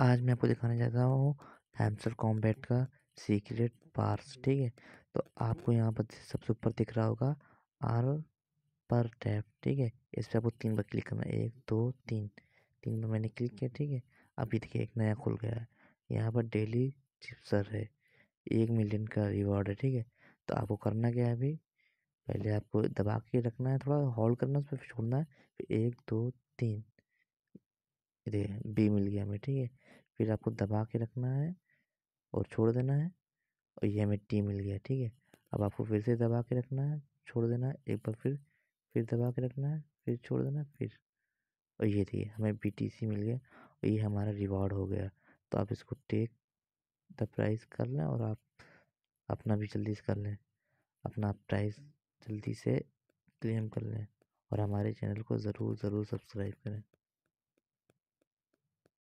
आज मैं आपको दिखाने जाता हूँ हेम्सर कॉम्बैट का सीक्रेट पार्स ठीक है तो आपको यहाँ पर सबसे ऊपर दिख रहा होगा आर पर टैप ठीक है इस पर आपको तीन बार क्लिक करना है एक दो तीन तीन बार मैंने क्लिक किया ठीक है अभी देखिए एक नया खुल गया है यहाँ पर डेली चिप्सर है एक मिलियन का रिवॉर्ड है ठीक है तो आपको करना क्या है अभी पहले आपको दबा के रखना है थोड़ा हॉल्ड करना है उस पर छोड़ना है फिर एक दो तीन ये बी मिल गया हमें ठीक है फिर आपको दबा के रखना है और छोड़ देना है और ये हमें टी मिल गया ठीक है अब आपको फिर से दबा के रखना है छोड़ देना है एक बार फिर फिर दबा के रखना है फिर छोड़ देना फिर और ये देखिए हमें बी टी सी मिल गया और ये हमारा रिवॉर्ड हो गया तो आप इसको टेक द प्राइस कर लें और आप अपना भी जल्दी से कर लें अपना प्राइस जल्दी से क्लेम कर लें और हमारे चैनल को ज़रूर ज़रूर सब्सक्राइब करें